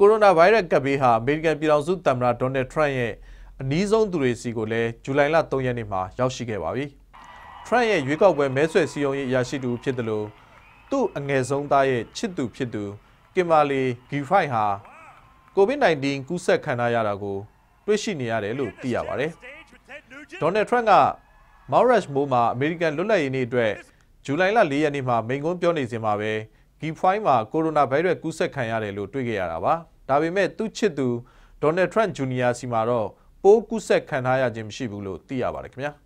ကိုရိုနာဗိုင်းရပ်စ်ကပ်ဘေးဟာအမေရိကန်ပြည်ထောင်စုသမ္မတဒေါ်နယ်ထရန့်ရဲ့အနီးဆုံးသူတွေစီကိုလည်းဇူလိုင်လ3ရက်နေ့မှာ ရောက်ရှိခဲ့ပါပြီ။ထရန့်ရဲ့ရွေးကောက်ပွဲမဲဆွယ်စည်းရုံးရေးအရာရှိတူဖြစ်တယ်လို့သူ့အငယ်ဆုံးသားရဲ့ချစ်သူဖြစ်သူ ကင်မာလီဂီဖိုင်ဟာကိုဗစ် -19 ကူးစက်ခံရတာကို တွေ့ရှိနေရတယ်လို့သိရပါဗျ။ဒေါ်နယ်ထရန့်ကမော်ရက်မိုးမှာအမေရိကန်လွတ်လပ်ရေးနေ့အတွက်ဇူလိုင်လ4ရက်နေ့မှာမိန့်ခွန်းပြောနေစဉ်မှာပဲ G5 မှာကိုရိုနာဗိုင်းရပ်ကူးစက်ခံရတယ်လို့တွေ့ခဲ့ရတာပါ။ဒါပေမဲ့သူ့ချစ်သူဒေါ်နယ်ထရန့်ဂျူနီယာစီမှာတော့ပိုးကူးစက်ခံထားရခြင်းမရှိဘူးလို့သိရပါတယ်ခင်ဗျာ။